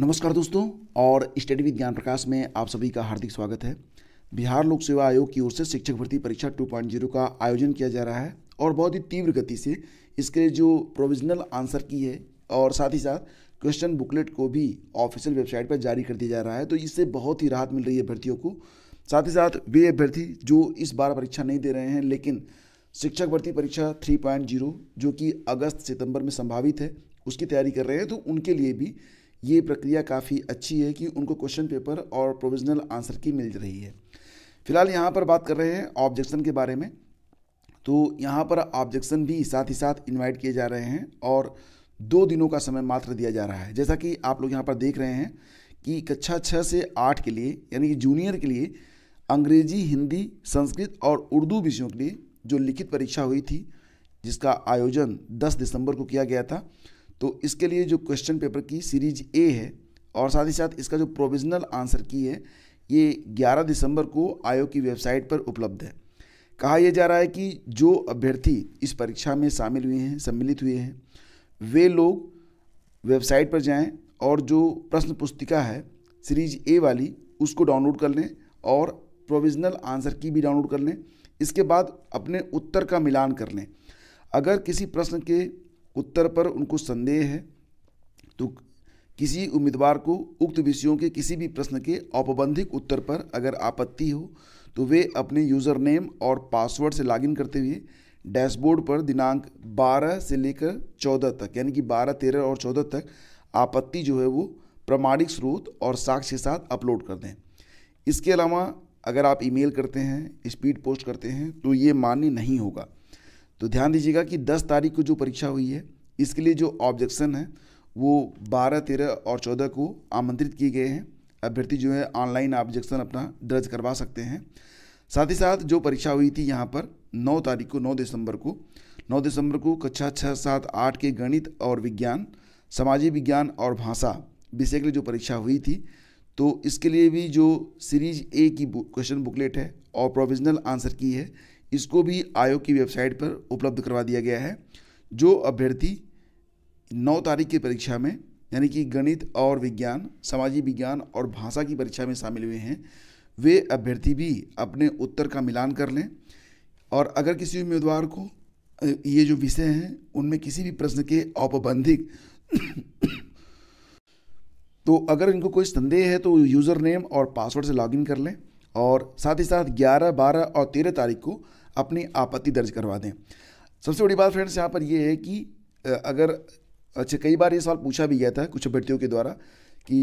नमस्कार दोस्तों और स्टडी विद ज्ञान प्रकाश में आप सभी का हार्दिक स्वागत है बिहार लोक सेवा आयोग की ओर से शिक्षक भर्ती परीक्षा 2.0 का आयोजन किया जा रहा है और बहुत ही तीव्र गति से इसके लिए जो प्रोविजनल आंसर की है और साथ ही साथ क्वेश्चन बुकलेट को भी ऑफिशियल वेबसाइट पर जारी कर दिया जा रहा है तो इससे बहुत ही राहत मिल रही है अभ्यर्थियों को साथ ही साथ वे अभ्यर्थी जो इस बार परीक्षा नहीं दे रहे हैं लेकिन शिक्षक भर्ती परीक्षा 3.0 जो कि अगस्त सितंबर में संभावित है उसकी तैयारी कर रहे हैं तो उनके लिए भी ये प्रक्रिया काफ़ी अच्छी है कि उनको क्वेश्चन पेपर और प्रोविजनल आंसर की मिल रही है फिलहाल यहाँ पर बात कर रहे हैं ऑब्जेक्शन के बारे में तो यहाँ पर ऑब्जेक्शन भी साथ ही साथ इन्वाइट किए जा रहे हैं और दो दिनों का समय मात्र दिया जा रहा है जैसा कि आप लोग यहाँ पर देख रहे हैं कि कक्षा छः से आठ के लिए यानी कि जूनियर के लिए अंग्रेजी हिंदी संस्कृत और उर्दू विषयों के लिए जो लिखित परीक्षा हुई थी जिसका आयोजन 10 दिसंबर को किया गया था तो इसके लिए जो क्वेश्चन पेपर की सीरीज ए है और साथ ही साथ इसका जो प्रोविजनल आंसर की है ये 11 दिसंबर को आयोग की वेबसाइट पर उपलब्ध है कहा यह जा रहा है कि जो अभ्यर्थी इस परीक्षा में शामिल हुए हैं सम्मिलित हुए हैं वे लोग वेबसाइट पर जाएं और जो प्रश्न पुस्तिका है सीरीज ए वाली उसको डाउनलोड कर लें और प्रोविजनल आंसर की भी डाउनलोड कर लें इसके बाद अपने उत्तर का मिलान कर लें अगर किसी प्रश्न के उत्तर पर उनको संदेह है तो किसी उम्मीदवार को उक्त विषयों के किसी भी प्रश्न के औपबंधिक उत्तर पर अगर आपत्ति हो तो वे अपने यूज़र नेम और पासवर्ड से लॉगिन करते हुए डैशबोर्ड पर दिनांक 12 से लेकर 14 तक यानी कि 12, 13 और 14 तक आपत्ति जो है वो प्रमाणिक स्रोत और साक्ष्य के साथ अपलोड कर दें इसके अलावा अगर आप ईमेल करते हैं स्पीड पोस्ट करते हैं तो ये मान्य नहीं होगा तो ध्यान दीजिएगा कि 10 तारीख को जो परीक्षा हुई है इसके लिए जो ऑब्जेक्शन है वो 12, 13 और 14 को आमंत्रित किए गए हैं अभ्यर्थी जो है ऑनलाइन ऑब्जेक्शन अपना दर्ज करवा सकते हैं साथ ही साथ जो परीक्षा हुई थी यहाँ पर 9 तारीख को 9 दिसंबर को 9 दिसंबर को कक्षा छः सात आठ के गणित और विज्ञान सामाजिक विज्ञान और भाषा विषय के लिए जो परीक्षा हुई थी तो इसके लिए भी जो सीरीज ए की क्वेश्चन बुकलेट है और प्रोविजनल आंसर की है इसको भी आयोग की वेबसाइट पर उपलब्ध करवा दिया गया है जो अभ्यर्थी नौ तारीख की परीक्षा में यानी कि गणित और विज्ञान सामाजिक विज्ञान और भाषा की परीक्षा में शामिल हुए हैं वे अभ्यर्थी भी अपने उत्तर का मिलान कर लें और अगर किसी उम्मीदवार को ये जो विषय हैं उनमें किसी भी प्रश्न के औपबंधिक तो अगर इनको कोई संदेह है तो यूज़र नेम और पासवर्ड से लॉगिन कर लें और साथ ही साथ 11, 12 और 13 तारीख को अपनी आपत्ति दर्ज करवा दें सबसे बड़ी बात फ्रेंड्स यहाँ पर यह है कि अगर अच्छा कई बार ये सवाल पूछा भी गया था कुछ अभ्यर्थियों के द्वारा कि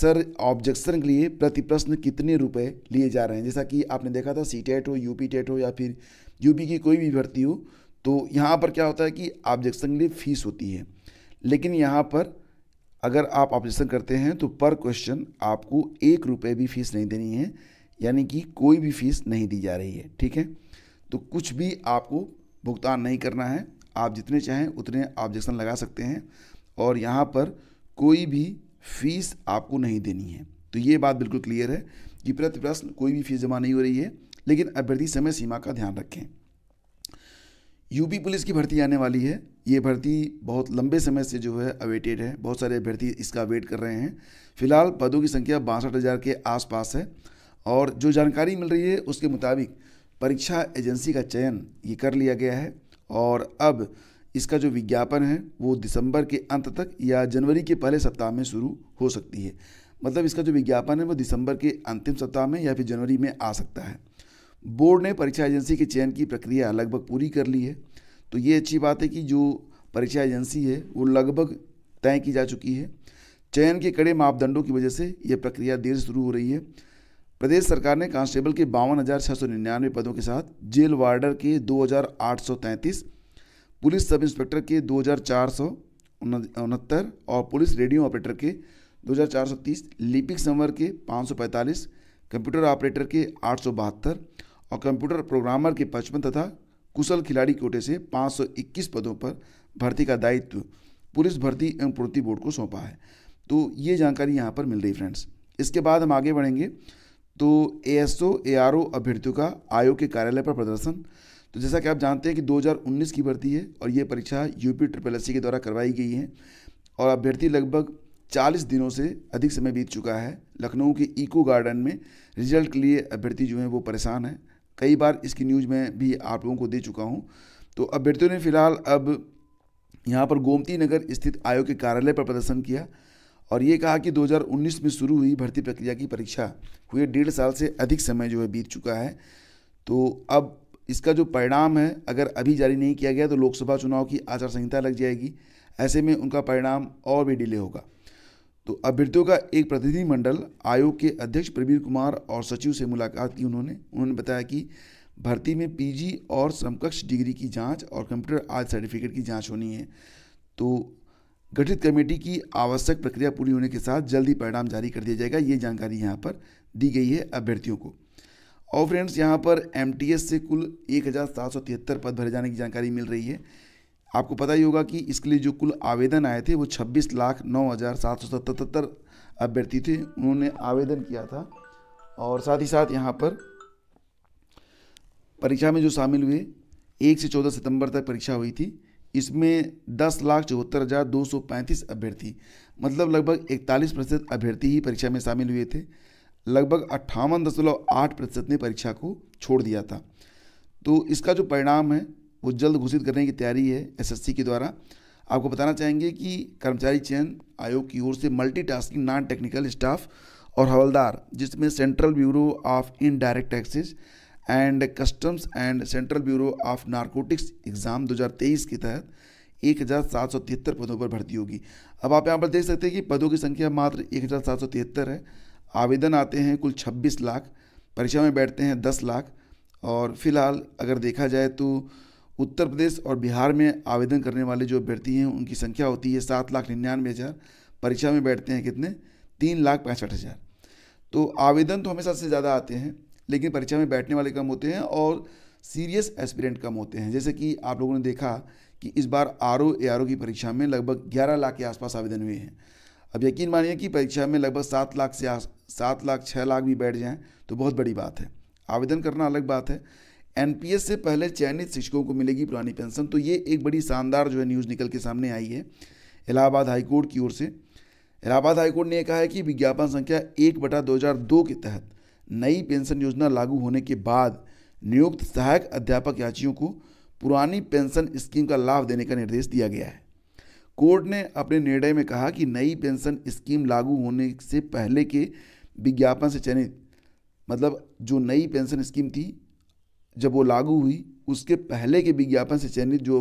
सर ऑब्जेक्शन के लिए प्रति प्रश्न कितने रुपए लिए जा रहे हैं जैसा कि आपने देखा था सी टेट हो यूपी टेट हो या फिर यूपी की कोई भी भर्ती हो तो यहाँ पर क्या होता है कि ऑब्जेक्शन के लिए फीस होती है लेकिन यहाँ पर अगर आप ऑब्जेक्शन करते हैं तो पर क्वेश्चन आपको एक रुपये भी फीस नहीं देनी है यानी कि कोई भी फीस नहीं दी जा रही है ठीक है तो कुछ भी आपको भुगतान नहीं करना है आप जितने चाहें उतने ऑब्जेक्शन लगा सकते हैं और यहाँ पर कोई भी फीस आपको नहीं देनी है तो ये बात बिल्कुल क्लियर है कि प्रति प्रश्न कोई भी फीस जमा नहीं हो रही है लेकिन अभ्यर्थी समय सीमा का ध्यान रखें यूपी पुलिस की भर्ती आने वाली है ये भर्ती बहुत लंबे समय से जो है अवेटेड है बहुत सारे अभ्यर्थी इसका वेट कर रहे हैं फिलहाल पदों की संख्या बासठ हज़ार के आसपास है और जो जानकारी मिल रही है उसके मुताबिक परीक्षा एजेंसी का चयन ये कर लिया गया है और अब इसका जो विज्ञापन है वो दिसंबर के अंत तक या जनवरी के पहले सप्ताह में शुरू हो सकती है मतलब इसका जो विज्ञापन है वो दिसंबर के अंतिम सप्ताह में या फिर जनवरी में आ सकता है बोर्ड ने परीक्षा एजेंसी के चयन की प्रक्रिया लगभग पूरी कर ली है तो ये अच्छी बात है कि जो परीक्षा एजेंसी है वो लगभग तय की जा चुकी है चयन के कड़े मापदंडों की वजह से यह प्रक्रिया देर शुरू हो रही है प्रदेश सरकार ने कांस्टेबल के बावन पदों के साथ जेल वार्डर के 2833, पुलिस सब इंस्पेक्टर के दो और पुलिस रेडियो ऑपरेटर के 2430, लिपिक समर के 545, कंप्यूटर ऑपरेटर के आठ और कंप्यूटर प्रोग्रामर के पचपन तथा कुशल खिलाड़ी कोटे से 521 पदों पर भर्ती का दायित्व पुलिस भर्ती एवं पूर्ति बोर्ड को सौंपा है तो ये जानकारी यहाँ पर मिल रही फ्रेंड्स इसके बाद हम आगे बढ़ेंगे तो A S O A R O अभ्यर्थियों का आयोग के कार्यालय पर प्रदर्शन तो जैसा कि आप जानते हैं कि 2019 की भर्ती है और ये परीक्षा यूपी ट्रिपल एस के द्वारा करवाई गई है और अभ्यर्थी लगभग 40 दिनों से अधिक समय बीत चुका है लखनऊ के इको गार्डन में रिजल्ट के लिए अभ्यर्थी जो हैं वो परेशान हैं कई बार इसकी न्यूज़ में भी आप लोगों को दे चुका हूँ तो अभ्यर्थियों ने फिलहाल अब यहाँ पर गोमती नगर स्थित आयोग के कार्यालय पर प्रदर्शन किया और ये कहा कि 2019 में शुरू हुई भर्ती प्रक्रिया की परीक्षा हुए डेढ़ साल से अधिक समय जो है बीत चुका है तो अब इसका जो परिणाम है अगर अभी जारी नहीं किया गया तो लोकसभा चुनाव की आचार संहिता लग जाएगी ऐसे में उनका परिणाम और भी डिले होगा तो अभ्यर्थियों का एक प्रतिनिधिमंडल आयोग के अध्यक्ष प्रवीण कुमार और सचिव से मुलाकात की उन्होंने उन्होंने बताया कि भर्ती में पीजी और समकक्ष डिग्री की जांच और कंप्यूटर आज सर्टिफिकेट की जांच होनी है तो गठित कमेटी की आवश्यक प्रक्रिया पूरी होने के साथ जल्द ही परिणाम जारी कर दिया जाएगा ये जानकारी यहाँ पर दी गई है अभ्यर्थियों को और फ्रेंड्स यहाँ पर एम से कुल एक पद भरे जाने की जानकारी मिल रही है आपको पता ही होगा कि इसके लिए जो कुल आवेदन आए थे वो छब्बीस लाख नौ हज़ार सात सौ सतहत्तर अभ्यर्थी थे उन्होंने आवेदन किया था और साथ ही साथ यहाँ पर परीक्षा में जो शामिल हुए एक से चौदह सितंबर तक परीक्षा हुई थी इसमें दस लाख चौहत्तर हज़ार दो सौ पैंतीस अभ्यर्थी मतलब लगभग इकतालीस प्रतिशत अभ्यर्थी ही परीक्षा में शामिल हुए थे लगभग अट्ठावन दशमलव आठ प्रतिशत ने परीक्षा को छोड़ दिया था तो इसका जो परिणाम है वो जल्द घोषित करने की तैयारी है एसएससी के द्वारा आपको बताना चाहेंगे कि कर्मचारी चयन आयोग की ओर से टास्किंग नॉन टेक्निकल स्टाफ और हवलदार जिसमें central bureau of indirect taxes and customs and central bureau of narcotics exam 2023 के तहत एक हज़ार सात सौ तिहत्तर पदों पर भर्ती होगी अब आप यहाँ पर देख सकते हैं कि पदों की संख्या मात्र एक हज़ार सात सौ तिहत्तर है आवेदन आते हैं कुल छब्बीस लाख परीक्षा में बैठते हैं दस लाख और फिलहाल अगर देखा जाए तो उत्तर प्रदेश और बिहार में आवेदन करने वाले जो अभ्यर्थी हैं उनकी संख्या होती है सात लाख निन्यानवे हज़ार परीक्षा में बैठते हैं कितने तीन लाख पैंसठ हज़ार तो आवेदन तो हमेशा से ज़्यादा आते हैं लेकिन परीक्षा में बैठने वाले कम होते हैं और सीरियस एस्पिरेंट कम होते हैं जैसे कि आप लोगों ने देखा कि इस बार R O A R O की परीक्षा में लगभग ग्यारह लाख के आसपास आवेदन हुए हैं अब यकीन मानिए कि परीक्षा में लगभग सात लाख से सात लाख छः लाख भी बैठ जाएँ तो बहुत बड़ी बात है आवेदन करना अलग बात है एन से पहले चयनित शिक्षकों को मिलेगी पुरानी पेंशन तो ये एक बड़ी शानदार जो है न्यूज़ निकल के सामने आई है इलाहाबाद हाईकोर्ट की ओर से इलाहाबाद हाईकोर्ट ने कहा है कि विज्ञापन संख्या एक बटा दो के तहत नई पेंशन योजना लागू होने के बाद नियुक्त सहायक अध्यापक याचियों को पुरानी पेंशन स्कीम का लाभ देने का निर्देश दिया गया है कोर्ट ने अपने निर्णय में कहा कि नई पेंशन स्कीम लागू होने से पहले के विज्ञापन से चयनित मतलब जो नई पेंशन स्कीम थी जब वो लागू हुई उसके पहले के विज्ञापन से चयनित जो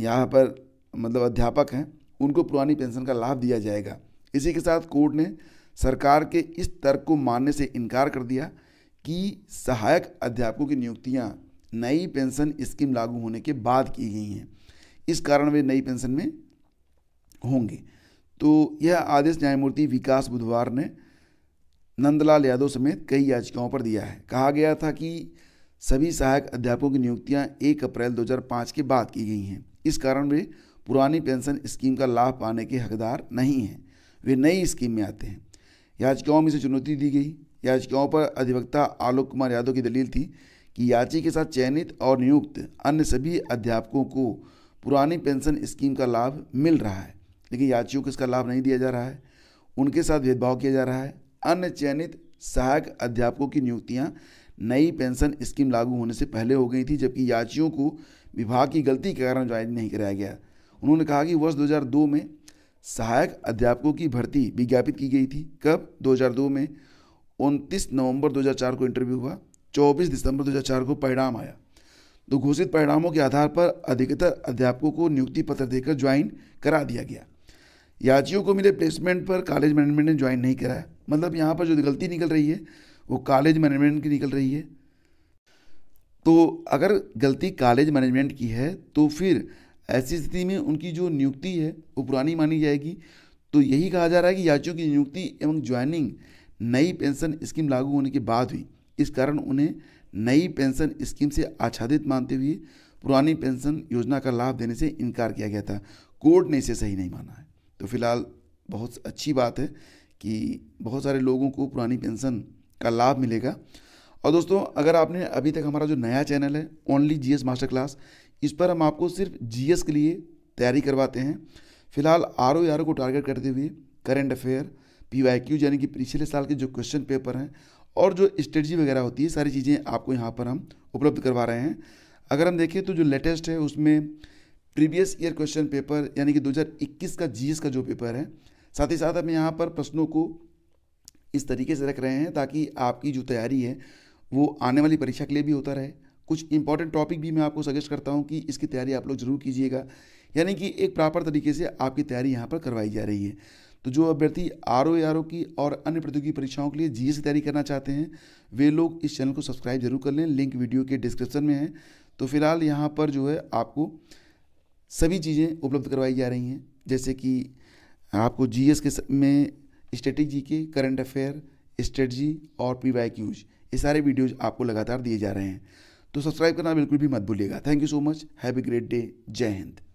यहाँ पर मतलब अध्यापक हैं उनको पुरानी पेंशन का लाभ दिया जाएगा इसी के साथ कोर्ट ने सरकार के इस तर्क को मानने से इनकार कर दिया कि सहायक अध्यापकों की नियुक्तियां नई पेंशन स्कीम लागू होने के बाद की गई हैं इस कारण वे नई पेंशन में होंगे तो यह आदेश न्यायमूर्ति विकास बुधवार ने नंदलाल यादव समेत कई याचिकाओं पर दिया है कहा गया था कि सभी सहायक अध्यापकों की नियुक्तियां 1 अप्रैल 2005 के बाद की गई हैं इस कारण वे पुरानी पेंशन स्कीम का लाभ पाने के हकदार नहीं हैं वे नई स्कीम में आते हैं याचिकाओं में से चुनौती दी गई याचिकाओं पर अधिवक्ता आलोक कुमार यादव की दलील थी कि याची के साथ चयनित और नियुक्त अन्य सभी अध्यापकों को पुरानी पेंशन स्कीम का लाभ मिल रहा है लेकिन याचियों को इसका लाभ नहीं दिया जा रहा है उनके साथ भेदभाव किया जा रहा है अन्य चयनित सहायक अध्यापकों की नियुक्तियां नई पेंशन स्कीम लागू होने से पहले हो गई थी जबकि याचियों को विभाग की गलती के कारण ज्वाइन नहीं कराया गया उन्होंने कहा कि वर्ष 2002 में सहायक अध्यापकों की भर्ती विज्ञापित की गई थी कब 2002 में 29 नवंबर 2004 को इंटरव्यू हुआ 24 दिसंबर 2004 को परिणाम आया तो घोषित परिणामों के आधार पर अधिकतर अध्यापकों को नियुक्ति पत्र देकर ज्वाइन करा दिया गया याचियों को मिले प्लेसमेंट पर कॉलेज मैनेजमेंट ने ज्वाइन नहीं कराया मतलब यहाँ पर जो गलती निकल रही है वो कॉलेज मैनेजमेंट की निकल रही है तो अगर गलती कॉलेज मैनेजमेंट की है तो फिर ऐसी स्थिति में उनकी जो नियुक्ति है वो पुरानी मानी जाएगी तो यही कहा जा रहा है कि याचियों की नियुक्ति एवं ज्वाइनिंग नई पेंशन स्कीम लागू होने के बाद हुई इस कारण उन्हें नई पेंशन स्कीम से आच्छादित मानते हुए पुरानी पेंशन योजना का लाभ देने से इनकार किया गया था कोर्ट ने इसे सही नहीं माना है तो फिलहाल बहुत अच्छी बात है कि बहुत सारे लोगों को पुरानी पेंशन का लाभ मिलेगा और दोस्तों अगर आपने अभी तक हमारा जो नया चैनल है ओनली जीएस मास्टर क्लास इस पर हम आपको सिर्फ जीएस के लिए तैयारी करवाते हैं फिलहाल आर ओ आर ओ को टारगेट करते हुए current affair P Y Q यानी कि पिछले साल के जो क्वेश्चन पेपर हैं और जो स्ट्रेटजी वगैरह होती है सारी चीज़ें आपको यहाँ पर हम उपलब्ध करवा रहे हैं अगर हम देखें तो जो लेटेस्ट है उसमें प्रीवियस ईयर क्वेश्चन पेपर यानी कि 2021 का जीएस का जो पेपर है साथ ही साथ हम यहाँ पर प्रश्नों को इस तरीके से रख रहे हैं ताकि आपकी जो तैयारी है वो आने वाली परीक्षा के लिए भी होता रहे कुछ इंपॉर्टेंट टॉपिक भी मैं आपको सजेस्ट करता हूँ कि इसकी तैयारी आप लोग जरूर कीजिएगा यानी कि एक प्रॉपर तरीके से आपकी तैयारी यहाँ पर करवाई जा रही है तो जो अभ्यर्थी आर ओ आर ओ की और अन्य प्रतियोगी परीक्षाओं के लिए जी की तैयारी करना चाहते हैं वे लोग इस चैनल को सब्सक्राइब जरूर कर लें लिंक वीडियो के डिस्क्रिप्शन में है तो फिलहाल यहाँ पर जो है आपको सभी चीज़ें उपलब्ध करवाई जा रही हैं जैसे कि आपको जी के में स्ट्रेटेजी के करंट अफेयर स्ट्रेटजी और पी वाई क्यूज ये सारे वीडियोज आपको लगातार दिए जा रहे हैं तो सब्सक्राइब करना बिल्कुल भी मत भूलिएगा thank you so much have a great day जय हिंद